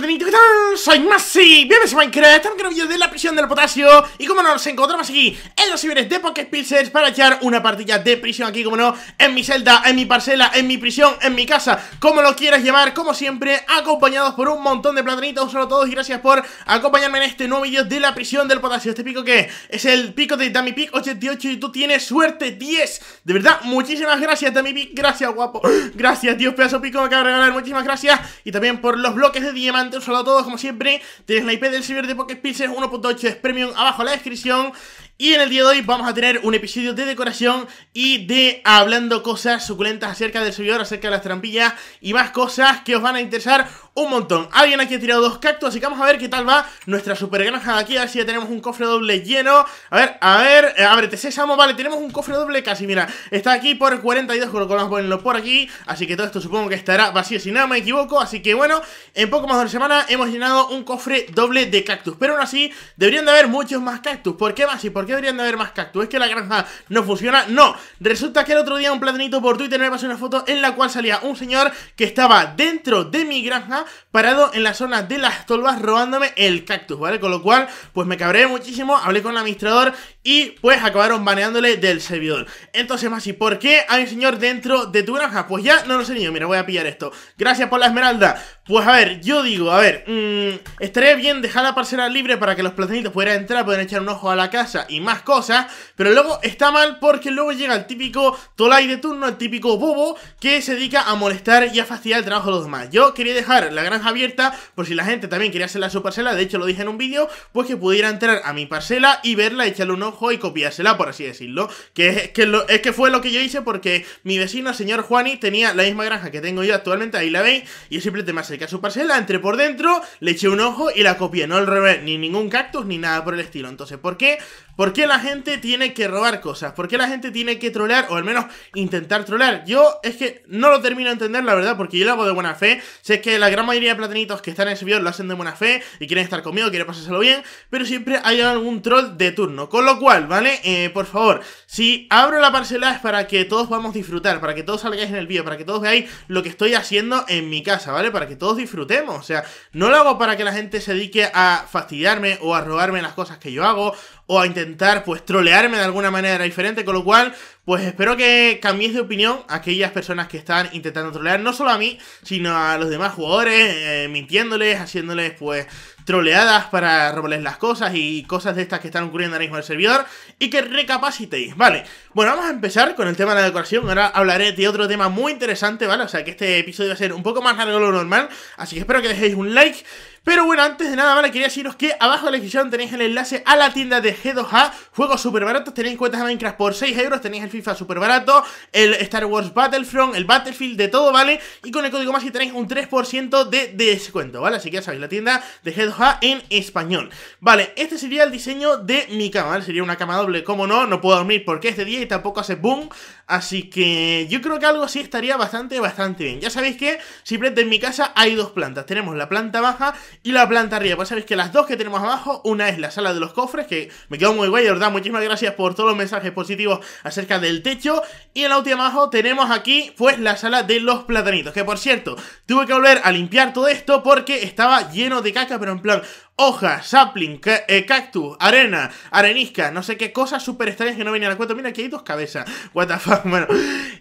¿qué tal? Soy Masi, bienvenidos a Minecraft, estamos en un vídeo de la prisión del potasio Y como no, nos encontramos aquí en los ciberes de Pocket Pixels para echar una partida de prisión aquí, como no En mi celda, en mi parcela, en mi prisión, en mi casa, como lo quieras llamar, como siempre Acompañados por un montón de platanitos, a todos y gracias por acompañarme en este nuevo vídeo de la prisión del potasio Este pico que es el pico de Dami 88 y tú tienes suerte 10 De verdad, muchísimas gracias Dami gracias guapo Gracias Dios, pedazo pico me acaba de regalar, muchísimas gracias Y también por los bloques de diamante un saludo a todos, como siempre. Tienes la IP del servidor de Pocket Pixels 1.8 es Premium abajo en la descripción. Y en el día de hoy vamos a tener un episodio de decoración y de hablando cosas suculentas acerca del servidor, acerca de las trampillas y más cosas que os van a interesar un montón. Alguien aquí ha tirado dos cactus, así que vamos a ver qué tal va nuestra super granja de aquí, Así ver ya tenemos un cofre doble lleno. A ver, a ver, eh, ábrete sésamo, vale, tenemos un cofre doble casi, mira, está aquí por 42, lo a ponerlo por aquí, así que todo esto supongo que estará vacío si nada me equivoco, así que bueno, en poco más de una semana hemos llenado un cofre doble de cactus, pero aún así deberían de haber muchos más cactus, ¿por qué más y por ¿Por qué deberían de haber más cactus? ¿Es que la granja no funciona? No. Resulta que el otro día un platanito por Twitter me pasó una foto en la cual salía un señor que estaba dentro de mi granja, parado en la zona de las tolvas, robándome el cactus, ¿vale? Con lo cual, pues me cabré muchísimo, hablé con el administrador y pues acabaron baneándole del servidor. Entonces, Masi, ¿por qué hay un señor dentro de tu granja? Pues ya no lo sé ni yo, mira, voy a pillar esto. Gracias por la esmeralda. Pues a ver, yo digo, a ver, mmm, estaría bien dejar la parcela libre para que los platanitos pudieran entrar, puedan echar un ojo a la casa y más cosas, pero luego está mal porque luego llega el típico Tolai de turno, el típico bobo, que se dedica a molestar y a fastidiar el trabajo de los demás. Yo quería dejar la granja abierta por si la gente también quería hacerla a su parcela, de hecho lo dije en un vídeo, pues que pudiera entrar a mi parcela y verla, echarle un ojo y copiársela, por así decirlo. Que es que, es que fue lo que yo hice porque mi vecino, el señor Juani, tenía la misma granja que tengo yo actualmente, ahí la veis, y yo simplemente me acerqué a su parcela, entré por dentro, le eché un ojo y la copié, no al revés, ni ningún cactus ni nada por el estilo. Entonces, ¿por qué? ¿Por qué la gente tiene que robar cosas? ¿Por qué la gente tiene que trolear o al menos intentar trolear? Yo es que no lo termino de entender, la verdad, porque yo lo hago de buena fe. Sé que la gran mayoría de platanitos que están en ese video lo hacen de buena fe y quieren estar conmigo, quieren pasárselo bien, pero siempre hay algún troll de turno. Con lo cual, ¿vale? Eh, por favor, si abro la parcela es para que todos vamos a disfrutar, para que todos salgáis en el vídeo, para que todos veáis lo que estoy haciendo en mi casa, ¿vale? Para que todos disfrutemos. O sea, no lo hago para que la gente se dedique a fastidiarme o a robarme las cosas que yo hago o a intentar pues trolearme de alguna manera diferente, con lo cual pues espero que cambies de opinión aquellas personas que están intentando trolear, no solo a mí, sino a los demás jugadores, eh, mintiéndoles, haciéndoles pues troleadas para robarles las cosas y cosas de estas que están ocurriendo ahora mismo en el servidor y que recapacitéis, ¿vale? Bueno, vamos a empezar con el tema de la decoración, ahora hablaré de otro tema muy interesante, ¿vale? O sea que este episodio va a ser un poco más largo de lo normal, así que espero que dejéis un like. Pero bueno, antes de nada, vale, quería deciros que abajo en la descripción tenéis el enlace a la tienda de G2A, juegos súper baratos, tenéis cuentas de Minecraft por 6 euros, tenéis el FIFA súper barato, el Star Wars Battlefront, el Battlefield, de todo, ¿vale? Y con el código más y tenéis un 3% de descuento, ¿vale? Así que ya sabéis, la tienda de g en español. Vale, este sería el diseño de mi cama, ¿vale? Sería una cama doble, como no, no puedo dormir porque es de día y tampoco hace boom. Así que yo creo que algo así estaría bastante, bastante bien. Ya sabéis que siempre en mi casa hay dos plantas. Tenemos la planta baja y la planta arriba. Pues sabéis que las dos que tenemos abajo, una es la sala de los cofres, que me quedó muy guay, ¿verdad? muchísimas gracias por todos los mensajes positivos acerca de el techo y en la última abajo tenemos aquí pues la sala de los platanitos, que por cierto, tuve que volver a limpiar todo esto porque estaba lleno de caca, pero en plan hoja, sapling, eh, cactus, arena, arenisca, no sé qué cosas súper extrañas que no venían a la cuento. Mira, aquí hay dos cabezas. What the fuck, bueno.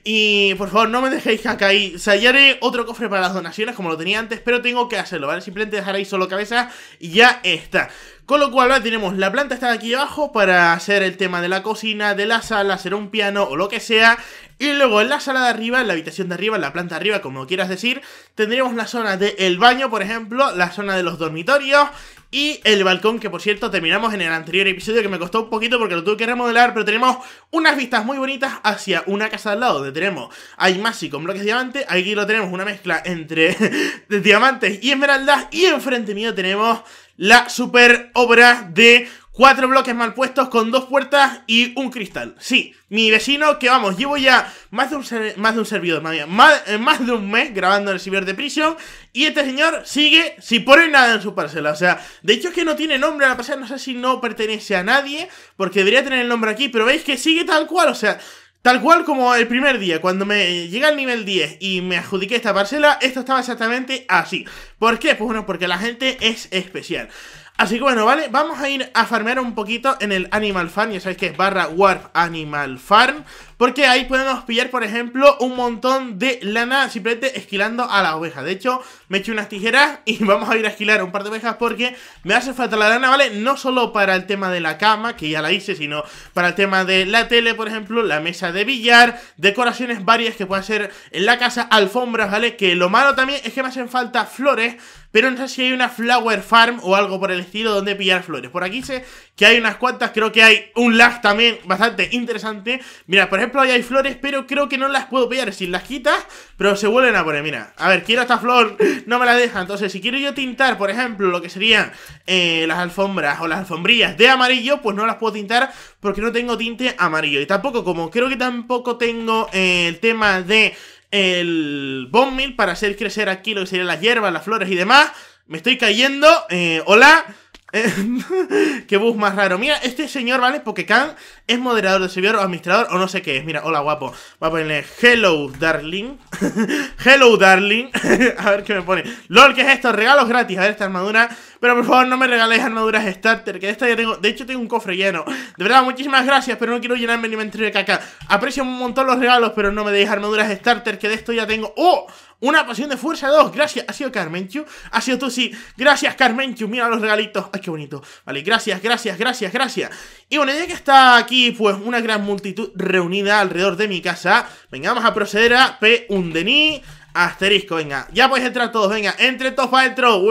Y por favor, no me dejéis caca ahí. O sea, ya otro cofre para las donaciones como lo tenía antes, pero tengo que hacerlo, ¿vale? Simplemente dejar solo cabezas y ya está. Con lo cual ahora tenemos la planta está aquí abajo para hacer el tema de la cocina, de la sala, hacer un piano o lo que sea. Y luego en la sala de arriba, en la habitación de arriba, en la planta de arriba, como quieras decir, tendríamos la zona del el baño, por ejemplo, la zona de los dormitorios y el balcón, que por cierto terminamos en el anterior episodio, que me costó un poquito porque lo tuve que remodelar, pero tenemos unas vistas muy bonitas hacia una casa al lado, donde tenemos a Imasi con bloques de diamante, aquí lo tenemos una mezcla entre diamantes y esmeraldas, y enfrente mío tenemos la super obra de Cuatro bloques mal puestos con dos puertas y un cristal. Sí, mi vecino, que vamos, llevo ya más de un, más de un servidor, más, eh, más, de un mes grabando el Ciber de prisión Y este señor sigue sin poner nada en su parcela. O sea, de hecho es que no tiene nombre a la parcela, no sé si no pertenece a nadie, porque debería tener el nombre aquí, pero veis que sigue tal cual, o sea. Tal cual como el primer día, cuando me llegué al nivel 10 y me adjudiqué esta parcela, esto estaba exactamente así. ¿Por qué? Pues bueno, porque la gente es especial. Así que bueno, ¿vale? Vamos a ir a farmear un poquito en el Animal Farm, ya sabéis que es barra Warp Animal Farm porque ahí podemos pillar, por ejemplo, un montón de lana simplemente esquilando a la oveja. De hecho, me he unas tijeras y vamos a ir a esquilar un par de ovejas porque me hace falta la lana, ¿vale? No solo para el tema de la cama, que ya la hice, sino para el tema de la tele, por ejemplo, la mesa de billar, decoraciones varias que pueda hacer en la casa, alfombras, ¿vale? Que lo malo también es que me hacen falta flores, pero no sé si hay una flower farm o algo por el estilo donde pillar flores. Por aquí sé que hay unas cuantas, creo que hay un lag también bastante interesante. Mira, por ejemplo, ahí hay flores, pero creo que no las puedo pillar Si las quitas, pero se vuelven a poner, mira. A ver, quiero esta flor, no me la deja. Entonces, si quiero yo tintar, por ejemplo, lo que serían eh, las alfombras o las alfombrillas de amarillo, pues no las puedo tintar porque no tengo tinte amarillo. Y tampoco, como creo que tampoco tengo eh, el tema de el bone para hacer crecer aquí lo que serían las hierbas, las flores y demás. Me estoy cayendo. Eh, hola. Que bus más raro. Mira, este señor, ¿vale? Porque Khan es moderador de servidor o administrador o no sé qué es. Mira, hola guapo. Voy a ponerle hello, darling. hello, darling. a ver qué me pone. LOL, ¿qué es esto? Regalos gratis. A ver esta armadura. Pero por favor no me regaléis armaduras starter, que de esta ya tengo... De hecho tengo un cofre lleno. De verdad, muchísimas gracias, pero no quiero llenarme ni mentirle de caca. Aprecio un montón los regalos, pero no me deis armaduras starter, que de esto ya tengo... ¡Oh! Una pasión de fuerza 2, gracias, ha sido Carmenchu Ha sido tú, sí, gracias Carmenchu Mira los regalitos, ay qué bonito Vale, gracias, gracias, gracias, gracias Y bueno, ya que está aquí, pues, una gran multitud Reunida alrededor de mi casa Venga, vamos a proceder a P. Undení Asterisco, venga. Ya podéis entrar todos, venga. Entre todos para adentro.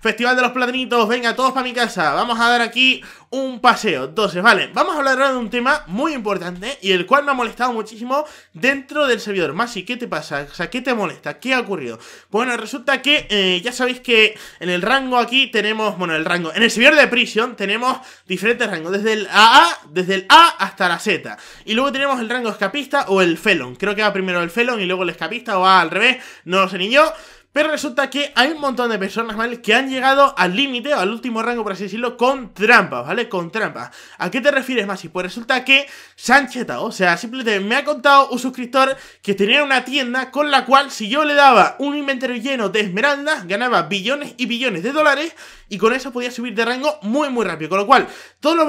Festival de los Platinitos, venga, todos para mi casa. Vamos a dar aquí un paseo. Entonces, vale, vamos a hablar ahora de un tema muy importante y el cual me ha molestado muchísimo dentro del servidor. Masi, ¿qué te pasa? O sea, ¿qué te molesta? ¿Qué ha ocurrido? Bueno, resulta que eh, ya sabéis que en el rango aquí tenemos, bueno, el rango, en el servidor de prisión tenemos diferentes rangos, desde el AA, desde el A hasta la Z. Y luego tenemos el rango escapista o el felon. Creo que va primero el felon y luego el escapista o va al revés, no lo sé ni yo. Pero resulta que hay un montón de personas, ¿vale? Que han llegado al límite o al último rango, por así decirlo, con trampas, ¿vale? Con trampas. ¿A qué te refieres, Masi? Pues resulta que se O sea, simplemente me ha contado un suscriptor que tenía una tienda con la cual si yo le daba un inventario lleno de esmeraldas, ganaba billones y billones de dólares y con eso podía subir de rango muy, muy rápido. Con lo cual, todos los,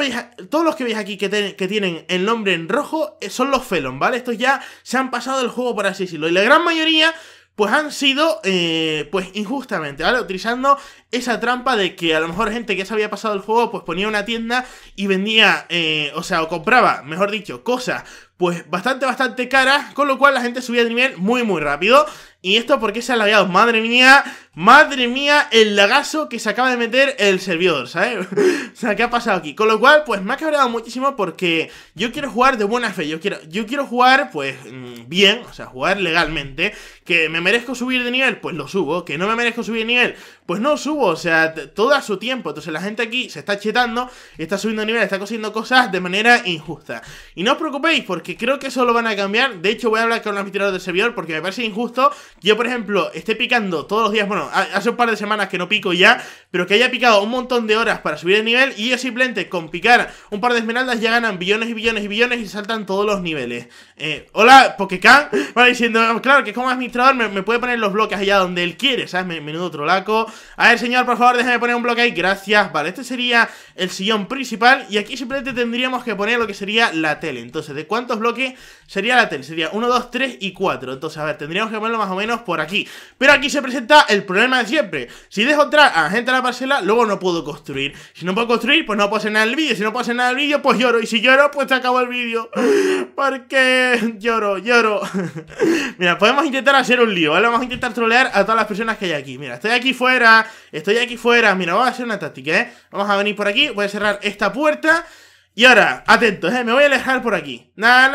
todos los que veis aquí que, que tienen el nombre en rojo eh, son los Felon, ¿vale? Estos ya se han pasado el juego, por así decirlo. Y la gran mayoría pues han sido, eh, pues injustamente, ¿vale? Utilizando esa trampa de que a lo mejor gente que se había pasado el juego, pues ponía una tienda y vendía, eh, o sea, o compraba, mejor dicho, cosas, pues bastante, bastante caras, con lo cual la gente subía de nivel muy, muy rápido. Y esto porque se ha labiado, madre mía, Madre mía, el lagazo que se acaba de meter el servidor, ¿sabes? o sea, ¿qué ha pasado aquí? Con lo cual, pues me ha cabreado muchísimo porque yo quiero jugar de buena fe. Yo quiero, yo quiero jugar, pues, mm, bien, o sea, jugar legalmente. Que me merezco subir de nivel, pues lo subo. Que no me merezco subir de nivel, pues no subo. O sea, todo a su tiempo. Entonces la gente aquí se está chetando, está subiendo de nivel, está cosiendo cosas de manera injusta. Y no os preocupéis, porque creo que eso lo van a cambiar. De hecho, voy a hablar con un administrador del servidor porque me parece injusto. Yo, por ejemplo, esté picando todos los días, bueno, hace un par de semanas que no pico ya, pero que haya picado un montón de horas para subir el nivel y ellos simplemente con picar un par de esmeraldas ya ganan billones y billones y billones y saltan todos los niveles. Eh, hola, pokekang, va diciendo, claro, que como administrador me, me, puede poner los bloques allá donde él quiere, ¿sabes? Menudo trolaco. A ver, señor, por favor, déjame poner un bloque ahí, gracias. Vale, este sería el sillón principal y aquí simplemente tendríamos que poner lo que sería la tele. Entonces, ¿de cuántos bloques sería la tele? Sería 1, 2, 3 y 4. Entonces, a ver, tendríamos que ponerlo más o menos por aquí. Pero aquí se presenta el problema de siempre. Si dejo entrar a gente a la parcela, luego no puedo construir. Si no puedo construir, pues no puedo hacer nada el vídeo. Si no puedo hacer nada el vídeo, pues lloro. Y si lloro, pues se acabó el vídeo. Porque lloro, lloro. Mira, podemos intentar hacer un lío, ¿vale? Vamos a intentar trolear a todas las personas que hay aquí. Mira, estoy aquí fuera, estoy aquí fuera. Mira, vamos a hacer una táctica, ¿eh? Vamos a venir por aquí, voy a cerrar esta puerta. Y ahora, atentos, eh, me voy a alejar por aquí. Mira,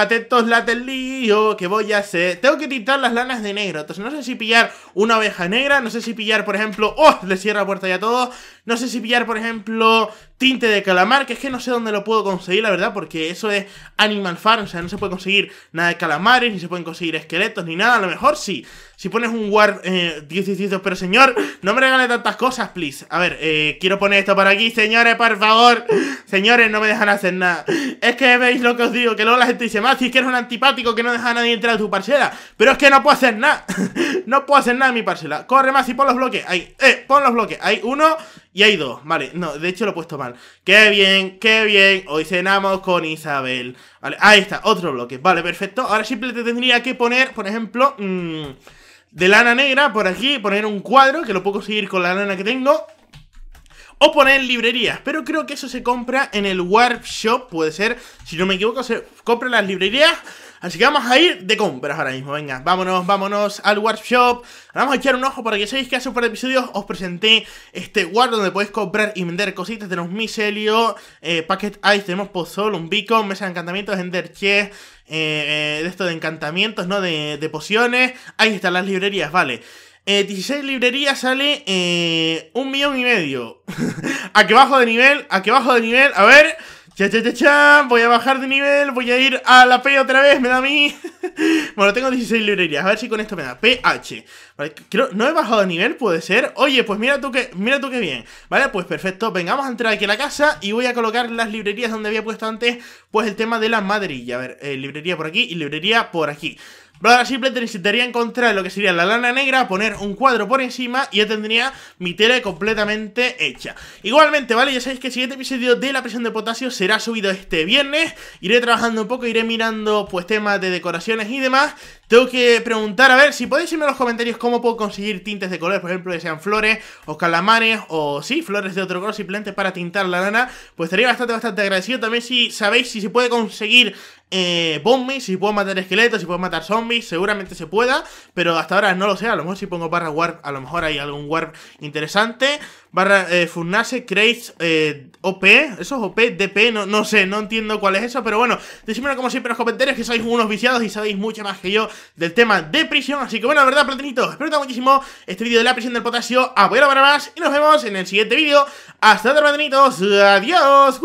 atentos, late el lío, que voy a hacer. Tengo que tintar las lanas de negro. Entonces, no sé si pillar una oveja negra, no sé si pillar, por ejemplo. ¡Oh! Le cierra la puerta ya todo. No sé si pillar, por ejemplo, tinte de calamar, que es que no sé dónde lo puedo conseguir, la verdad, porque eso es Animal Farm, o sea, no se puede conseguir nada de calamares, ni se pueden conseguir esqueletos, ni nada, a lo mejor sí. Si pones un War eh, pero señor, no me regale tantas cosas, please. A ver, eh, quiero poner esto por aquí, señores, por favor. Señores, no me dejan hacer nada. Es que veis lo que os digo, que luego la gente dice, más si es que eres un antipático que no deja a nadie entrar a tu parcela. Pero es que no puedo hacer nada. no puedo hacer nada en mi parcela. Corre, más y pon los bloques. Ahí, eh, pon los bloques. Hay uno y hay dos. Vale, no, de hecho lo he puesto mal. ¡Qué bien! ¡Qué bien! Hoy cenamos con Isabel. ahí está, otro bloque. Vale, perfecto. Ahora simplemente tendría que poner, por ejemplo, mm, de lana negra por aquí, poner un cuadro, que lo puedo conseguir con la lana que tengo. O poner librerías, pero creo que eso se compra en el workshop, puede ser, si no me equivoco, se compra las librerías Así que vamos a ir de compras ahora mismo. Venga, vámonos, vámonos al workshop. Vamos a echar un ojo para que sabéis que hace un par de episodios os presenté este war donde podéis comprar y vender cositas. Tenemos micelio, eh, packet ice, tenemos pozol, un beacon, mesa de encantamientos, ender eh, eh, de esto de encantamientos, ¿no? De, pociones. Ahí están las librerías, vale. 16 librerías sale un millón y medio. a que bajo de nivel, a que bajo de nivel. A ver, Cha, cha, cha, cha, voy a bajar de nivel, voy a ir a la P otra vez, me da a mí. bueno, tengo 16 librerías, a ver si con esto me da PH. Vale, creo, no he bajado de nivel, puede ser. Oye, pues mira tú que, mira tú qué bien. Vale, pues perfecto, vengamos a entrar aquí a la casa y voy a colocar las librerías donde había puesto antes, pues el tema de la madrilla. A ver, eh, librería por aquí y librería por aquí ahora simplemente necesitaría encontrar lo que sería la lana negra, poner un cuadro por encima y ya tendría mi tela completamente hecha. Igualmente, ¿vale? Ya sabéis que el siguiente episodio de la presión de potasio será subido este viernes. Iré trabajando un poco, iré mirando pues temas de decoraciones y demás. Tengo que preguntar, a ver, si podéis irme en los comentarios cómo puedo conseguir tintes de color, por ejemplo, que sean flores o calamares o sí, flores de otro color simplemente para tintar la lana, pues estaría bastante, bastante agradecido. También si sabéis si se puede conseguir eh, si puedo matar esqueletos, si puedo matar zombies, seguramente se pueda, pero hasta ahora no lo sé, a lo mejor si pongo barra warp, a lo mejor hay algún warp interesante, barra eh, Crates, eh, OP, eso es OP, DP, no, no sé, no entiendo cuál es eso, pero bueno, decídmelo como siempre en los comentarios que sois unos viciados y sabéis mucho más que yo del tema de prisión, así que bueno, la verdad, platinitos, espero que muchísimo este vídeo de la prisión del potasio, apoyarlo para más y nos vemos en el siguiente vídeo, hasta otra platinitos, adiós,